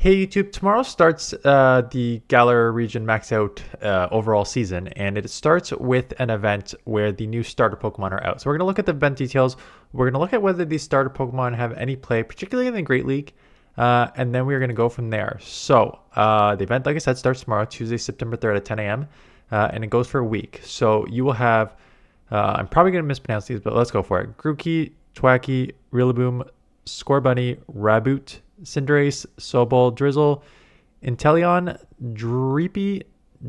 Hey YouTube, tomorrow starts uh, the Galar region max out uh, overall season, and it starts with an event where the new starter Pokemon are out. So we're going to look at the event details. We're going to look at whether these starter Pokemon have any play, particularly in the Great League, uh, and then we're going to go from there. So uh, the event, like I said, starts tomorrow, Tuesday, September 3rd at 10 a.m., uh, and it goes for a week. So you will have, uh, I'm probably going to mispronounce these, but let's go for it. Grookey, Twacky, Rillaboom, Scorbunny, Raboot, Cinderace, Sobol, Drizzle, Inteleon, Dreepy,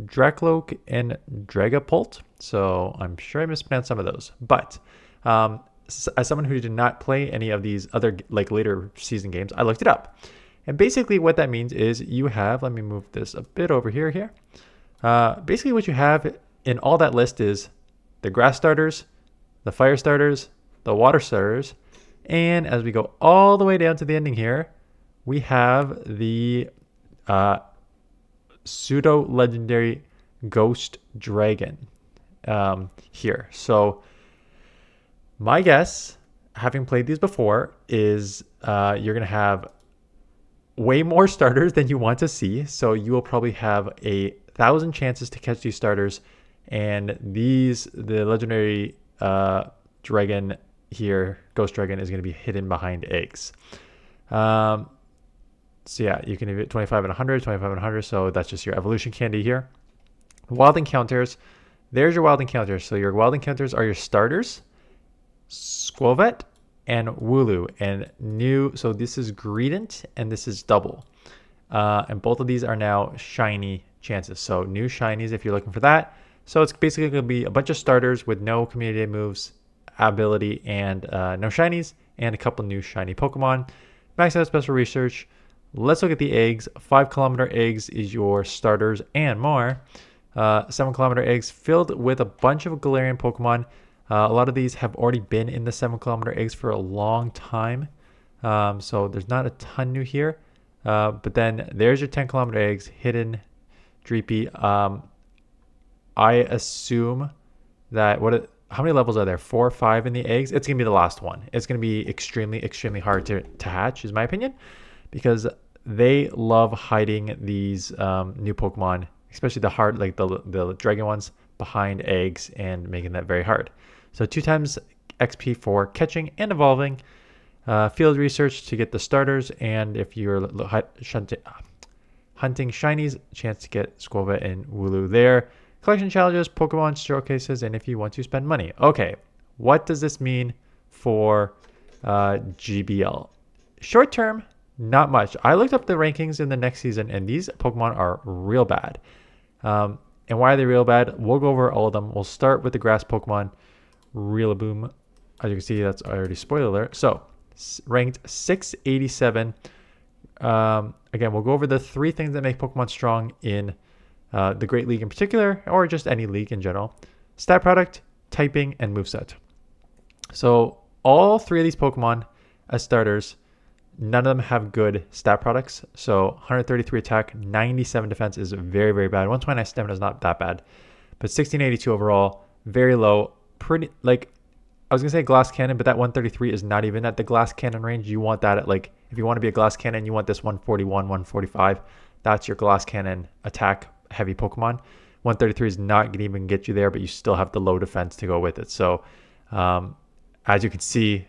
Drakloak, and Dragapult. So I'm sure I mispronounced some of those. But um, as someone who did not play any of these other like later season games, I looked it up. And basically what that means is you have, let me move this a bit over here here. Uh, basically what you have in all that list is the grass starters, the fire starters, the water starters, and as we go all the way down to the ending here, we have the uh, pseudo legendary ghost dragon um, here. So, my guess, having played these before, is uh, you're going to have way more starters than you want to see. So, you will probably have a thousand chances to catch these starters. And these, the legendary uh, dragon here, ghost dragon, is going to be hidden behind eggs. Um, so yeah, you can hit 25 and 100, 25 and 100. So that's just your evolution candy here. Wild encounters. There's your wild encounters. So your wild encounters are your starters, Squovet, and Wooloo. And new, so this is Greedent and this is Double. Uh, and both of these are now shiny chances. So new shinies if you're looking for that. So it's basically going to be a bunch of starters with no community moves, ability, and uh, no shinies, and a couple new shiny Pokemon. Max out special research. Let's look at the eggs. Five kilometer eggs is your starters and more. Uh, seven kilometer eggs filled with a bunch of Galarian Pokemon. Uh, a lot of these have already been in the seven kilometer eggs for a long time. Um, so there's not a ton new here. Uh, but then there's your 10 kilometer eggs, hidden, dreepy. Um, I assume that what it, how many levels are there? Four or five in the eggs? It's gonna be the last one. It's gonna be extremely, extremely hard to, to hatch, is my opinion, because they love hiding these um, new Pokemon, especially the hard, like the, the dragon ones, behind eggs and making that very hard. So two times XP for catching and evolving, uh, field research to get the starters, and if you're hunting shinies, chance to get Squova and Wooloo there. Collection challenges, Pokemon showcases, and if you want to spend money. Okay, what does this mean for uh, GBL? Short term, not much. I looked up the rankings in the next season, and these Pokemon are real bad. Um, and why are they real bad? We'll go over all of them. We'll start with the grass Pokemon, Rillaboom. As you can see, that's already spoiler alert. So, ranked 687. Um, again, we'll go over the three things that make Pokemon strong in uh, the Great League in particular, or just any league in general. Stat product, typing, and moveset. So, all three of these Pokemon as starters – None of them have good stat products. So 133 attack, 97 defense is very, very bad. 129 stamina is not that bad. But 1682 overall, very low. Pretty, like, I was going to say glass cannon, but that 133 is not even at the glass cannon range. You want that at, like, if you want to be a glass cannon, you want this 141, 145. That's your glass cannon attack heavy Pokemon. 133 is not going to even get you there, but you still have the low defense to go with it. So, um, as you can see,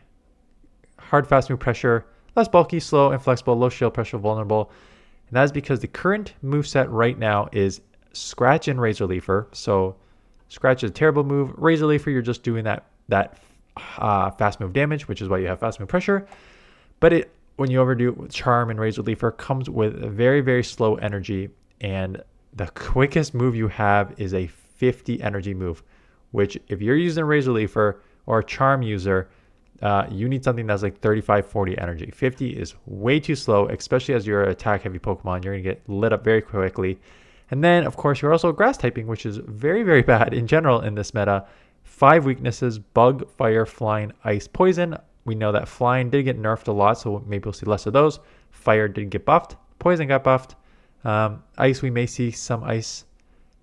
hard, fast move pressure Less bulky, slow, and flexible, low shield pressure, vulnerable. And that is because the current move set right now is Scratch and Razor Leafer. So Scratch is a terrible move. Razor Leafer, you're just doing that, that uh, fast move damage, which is why you have fast move pressure. But it when you overdo Charm and Razor Leafer comes with very, very slow energy. And the quickest move you have is a 50 energy move, which if you're using Razor Leafer or a Charm user, uh, you need something that's like 35, 40 energy. 50 is way too slow, especially as you're an attack heavy Pokemon. You're going to get lit up very quickly. And then, of course, you're also grass typing, which is very, very bad in general in this meta. Five weaknesses bug, fire, flying, ice, poison. We know that flying did get nerfed a lot, so maybe we'll see less of those. Fire did get buffed, poison got buffed. Um, ice, we may see some ice.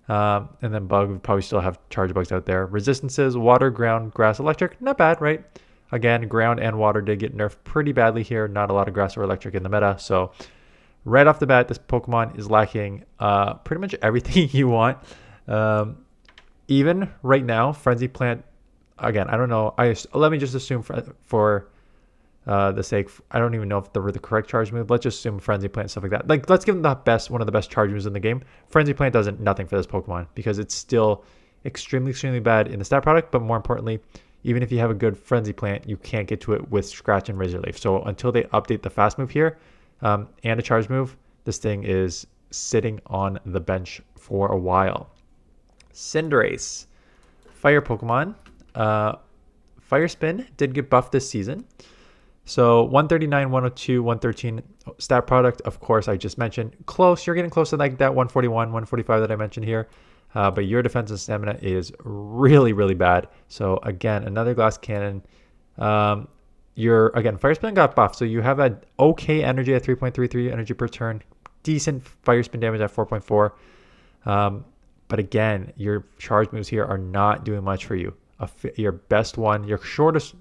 Um, and then bug, we probably still have charge bugs out there. Resistances, water, ground, grass, electric, not bad, right? Again, ground and water did get nerfed pretty badly here. Not a lot of grass or electric in the meta. So right off the bat, this Pokemon is lacking uh, pretty much everything you want. Um, even right now, Frenzy Plant, again, I don't know. I Let me just assume for, for uh, the sake, I don't even know if they were the correct charge move. Let's just assume Frenzy Plant, stuff like that. Like, let's give them the best, one of the best charge moves in the game. Frenzy Plant doesn't nothing for this Pokemon because it's still extremely, extremely bad in the stat product, but more importantly, even if you have a good frenzy plant, you can't get to it with scratch and razor leaf. So until they update the fast move here um, and a charge move, this thing is sitting on the bench for a while. Cinderace, fire Pokemon. Uh, fire Spin did get buffed this season. So 139, 102, 113 stat product, of course, I just mentioned. Close, you're getting close to like that 141, 145 that I mentioned here uh, but your defensive stamina is really, really bad. So again, another glass cannon. Um, your again fire spin got buffed, so you have an okay energy at 3.33 energy per turn, decent fire spin damage at 4.4. Um, but again, your charge moves here are not doing much for you. your best one, your shortest,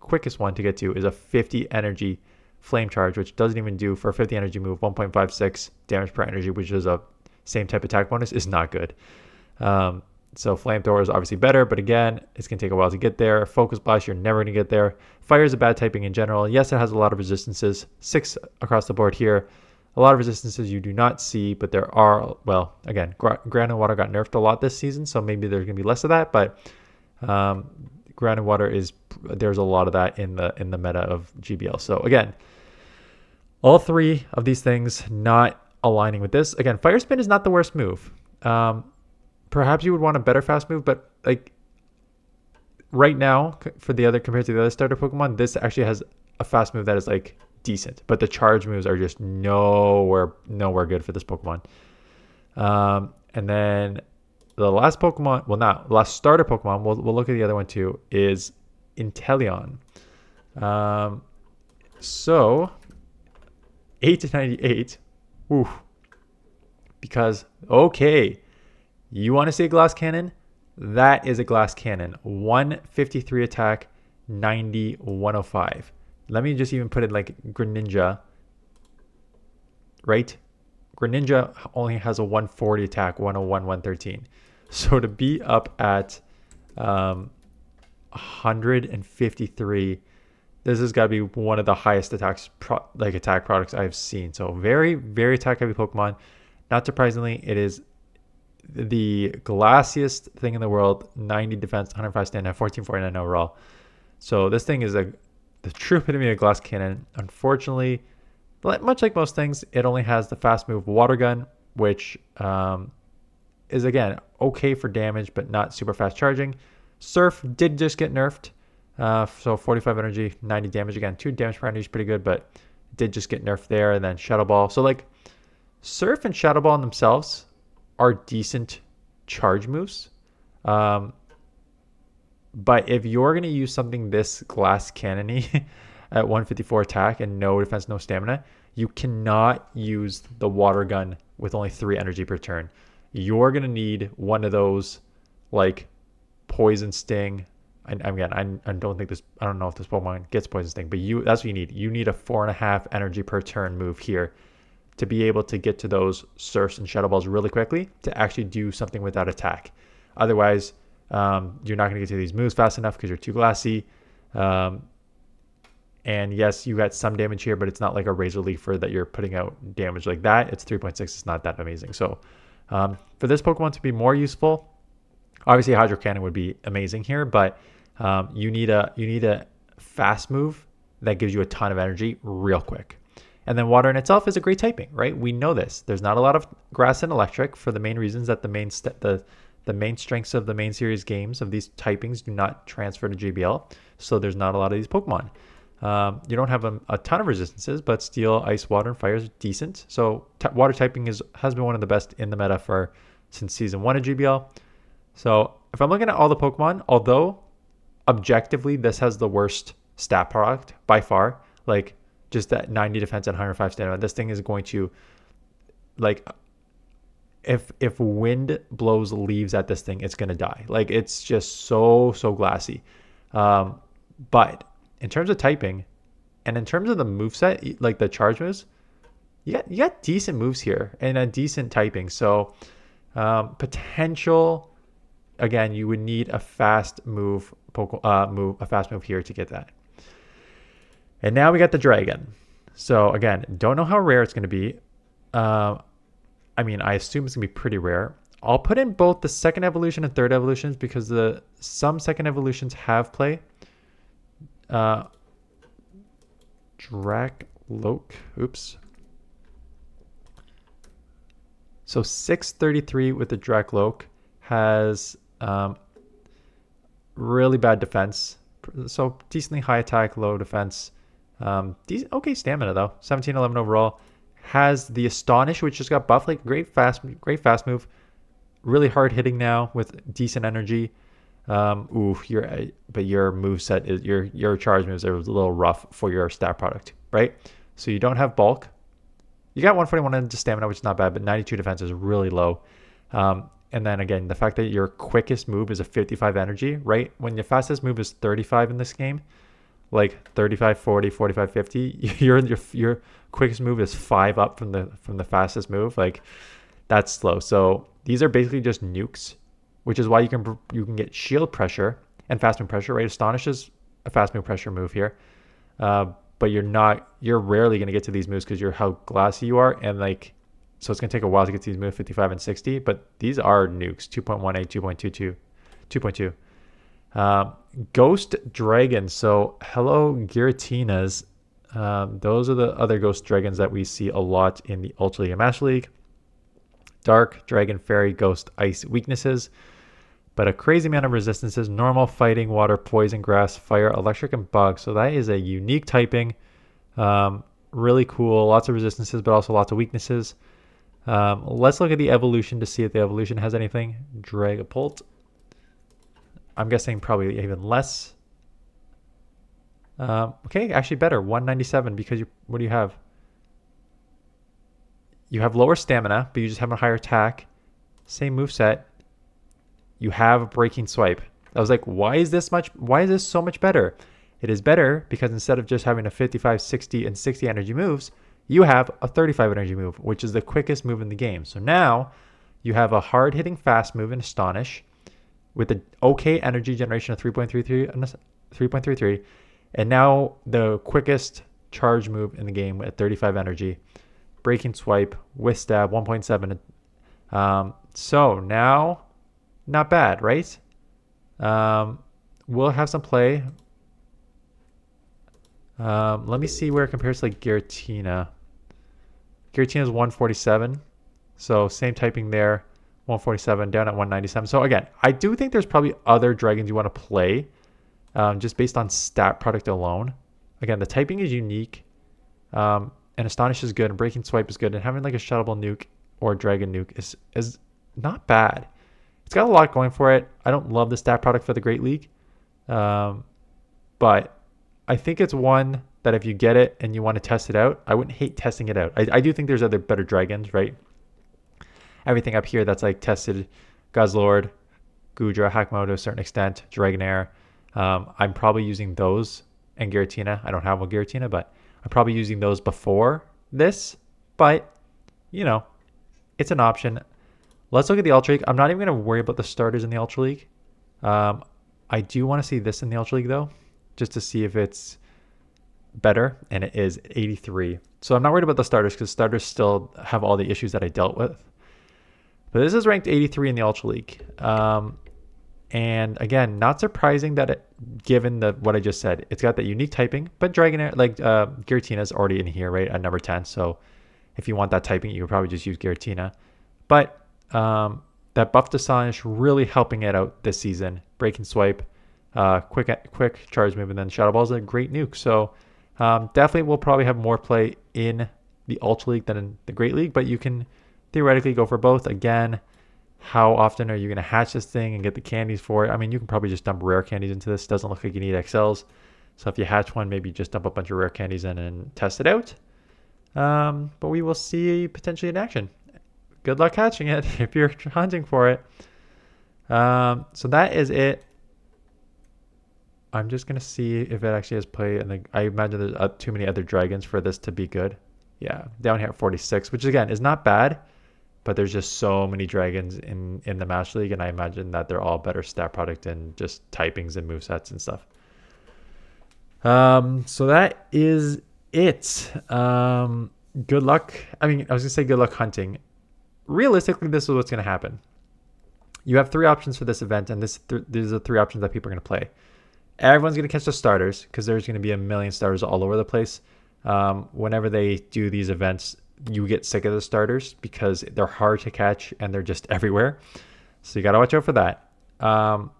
quickest one to get to is a 50 energy flame charge, which doesn't even do for a 50 energy move 1.56 damage per energy, which is a same type attack bonus, is not good. Um, so flamethrower is obviously better, but again, it's gonna take a while to get there. Focus blast, you're never gonna get there. Fire is a bad typing in general. Yes, it has a lot of resistances, six across the board here. A lot of resistances you do not see, but there are, well, again, ground and water got nerfed a lot this season, so maybe there's gonna be less of that, but um, ground and water is, there's a lot of that in the, in the meta of GBL. So again, all three of these things not aligning with this. Again, fire spin is not the worst move. Um, perhaps you would want a better fast move, but like right now for the other compared to the other starter Pokemon, this actually has a fast move that is like decent, but the charge moves are just nowhere nowhere good for this Pokemon. Um, and then the last Pokemon, well, not last starter Pokemon. We'll we'll look at the other one too. Is Inteleon. Um, so eight to ninety-eight. Woo. Because okay, you want to see a glass cannon? That is a glass cannon. 153 attack, 90, 105. Let me just even put it like Greninja, right? Greninja only has a 140 attack, 101, 113. So to be up at um, 153, this has got to be one of the highest attacks, like attack products I've seen. So very, very attack heavy Pokemon. Not surprisingly, it is the glassiest thing in the world 90 defense 105 standout 1449 overall so this thing is a the true epitome of glass cannon unfortunately much like most things it only has the fast move water gun which um, is again okay for damage but not super fast charging surf did just get nerfed uh, so 45 energy 90 damage again 2 damage per energy is pretty good but did just get nerfed there and then shadow ball so like surf and shadow ball themselves are decent charge moves. Um, but if you're going to use something this glass cannony at 154 attack and no defense, no stamina, you cannot use the water gun with only three energy per turn. You're going to need one of those like poison sting. And again, I, I don't think this, I don't know if this Pokemon gets poison sting, but you, that's what you need. You need a four and a half energy per turn move here to be able to get to those surfs and shadow balls really quickly to actually do something without attack. Otherwise, um, you're not going to get to these moves fast enough because you're too glassy. Um, and yes, you got some damage here, but it's not like a Razor Leafer that you're putting out damage like that. It's 3.6. It's not that amazing. So um, for this Pokemon to be more useful, obviously Hydro Cannon would be amazing here, but um, you need a you need a fast move that gives you a ton of energy real quick. And then water in itself is a great typing, right? We know this. There's not a lot of grass and electric for the main reasons that the main st- the the main strengths of the main series games of these typings do not transfer to GBL. So there's not a lot of these Pokemon. Um, you don't have a, a, ton of resistances, but steel, ice, water, and fire is decent. So t- water typing is has been one of the best in the meta for since season one of GBL. So if I'm looking at all the Pokemon, although objectively this has the worst stat product by far, like just that 90 defense and 105 stamina. This thing is going to like if if wind blows leaves at this thing, it's gonna die. Like it's just so so glassy. Um, but in terms of typing, and in terms of the move set, like the charge moves, you got, you got decent moves here and a decent typing. So um, potential again, you would need a fast move, uh, move a fast move here to get that. And now we got the dragon. So again, don't know how rare it's going to be. Uh, I mean, I assume it's going to be pretty rare. I'll put in both the second evolution and third evolutions because the some second evolutions have play. Uh, Dracloak. Oops. So 633 with the Dracloak has um, really bad defense. So decently high attack, low defense. Um, decent, okay stamina though. 17, 11 overall. Has the astonish, which just got buffed. Like great fast, great fast move. Really hard hitting now with decent energy. Um, ooh, your uh, but your move set is your your charge moves are a little rough for your stat product, right? So you don't have bulk. You got 141 into stamina, which is not bad, but 92 defense is really low. Um, and then again, the fact that your quickest move is a 55 energy, right? When your fastest move is 35 in this game, like 35 40 45 50 your your your quickest move is 5 up from the from the fastest move like that's slow so these are basically just nukes which is why you can you can get shield pressure and fast move pressure right astonishes a fast move pressure move here uh, but you're not you're rarely going to get to these moves because you're how glassy you are and like so it's going to take a while to get to these moves 55 and 60 but these are nukes 2.18 2.22 2.2 um, uh, Ghost Dragon. So, hello, Giratinas. Um, those are the other Ghost Dragons that we see a lot in the Ultra League and Master League. Dark, Dragon, Fairy, Ghost, Ice weaknesses. But a crazy amount of resistances normal, fighting, water, poison, grass, fire, electric, and bug. So, that is a unique typing. Um, really cool. Lots of resistances, but also lots of weaknesses. Um, let's look at the evolution to see if the evolution has anything. Dragapult. I'm guessing probably even less. Um, okay, actually better, 197 because you what do you have? You have lower stamina, but you just have a higher attack. Same move set. You have a breaking swipe. I was like, why is this much? Why is this so much better? It is better because instead of just having a 55, 60, and 60 energy moves, you have a 35 energy move, which is the quickest move in the game. So now you have a hard hitting fast move in astonish with the okay energy generation of 3.33 and 3.33, and now the quickest charge move in the game at 35 energy, breaking swipe with stab 1.7. Um, so now, not bad, right? Um, we'll have some play. Um, let me see where it compares to like Giratina. is 147, so same typing there. 147, down at 197. So again, I do think there's probably other dragons you want to play um, just based on stat product alone. Again, the typing is unique. Um, and Astonish is good, and Breaking Swipe is good, and having like a shuttable nuke or dragon nuke is is not bad. It's got a lot going for it. I don't love the stat product for the Great League, um, but I think it's one that if you get it and you want to test it out, I wouldn't hate testing it out. I, I do think there's other better dragons, right? everything up here that's like tested Guzzlord, Gudra, Hakmo to a certain extent, Dragonair. Um, I'm probably using those and Giratina. I don't have a Giratina, but I'm probably using those before this. But, you know, it's an option. Let's look at the Ultra League. I'm not even going to worry about the starters in the Ultra League. Um, I do want to see this in the Ultra League, though, just to see if it's better, and it is 83. So I'm not worried about the starters because starters still have all the issues that I dealt with. But this is ranked 83 in the Ultra League. Um, and again, not surprising that it, given the what I just said, it's got that unique typing, but Dragonair, like uh, Giratina already in here, right, at number 10. So if you want that typing, you could probably just use Giratina. But um, that buff to Silence really helping it out this season. Break and swipe, uh, quick quick charge move, and then Shadow Ball is a great nuke. So um, definitely we'll probably have more play in the Ultra League than in the Great League, but you can – theoretically go for both. Again, how often are you going to hatch this thing and get the candies for it? I mean, you can probably just dump rare candies into this. Doesn't look like you need XLs. So if you hatch one, maybe just dump a bunch of rare candies in and test it out. Um, but we will see potentially in action. Good luck hatching it if you're hunting for it. Um, so that is it. I'm just going to see if it actually has play. And I imagine there's uh, too many other dragons for this to be good. Yeah, down here at 46, which again is not bad but there's just so many dragons in in the match league, and I imagine that they're all better stat product and just typings and move sets and stuff. Um, so that is it. Um, good luck. I mean, I was gonna say good luck hunting. Realistically, this is what's gonna happen. You have three options for this event, and this th- these are three options that people are gonna play. Everyone's gonna catch the starters because there's gonna be a million starters all over the place. Um, whenever they do these events, you get sick of the starters because they're hard to catch and they're just everywhere. So you got to watch out for that. Um,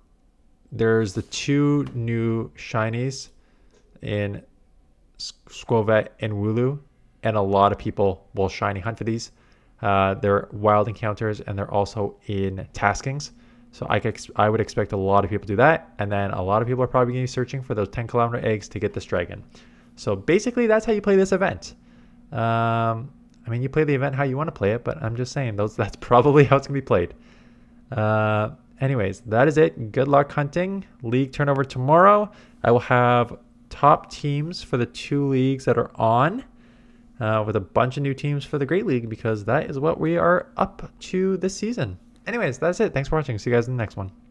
there's the two new shinies in Squovet and Wulu, and a lot of people will shiny hunt for these. Uh, they're wild encounters and they're also in taskings. So I, I would expect a lot of people to do that. And then a lot of people are probably going to be searching for those 10 kilometer eggs to get this dragon. So basically, that's how you play this event. Um, I mean, you play the event how you want to play it, but I'm just saying those that's probably how it's going to be played. Uh, anyways, that is it. Good luck hunting. League turnover tomorrow. I will have top teams for the two leagues that are on. Uh, with a bunch of new teams for the Great League because that is what we are up to this season. Anyways, that's it. Thanks for watching. See you guys in the next one.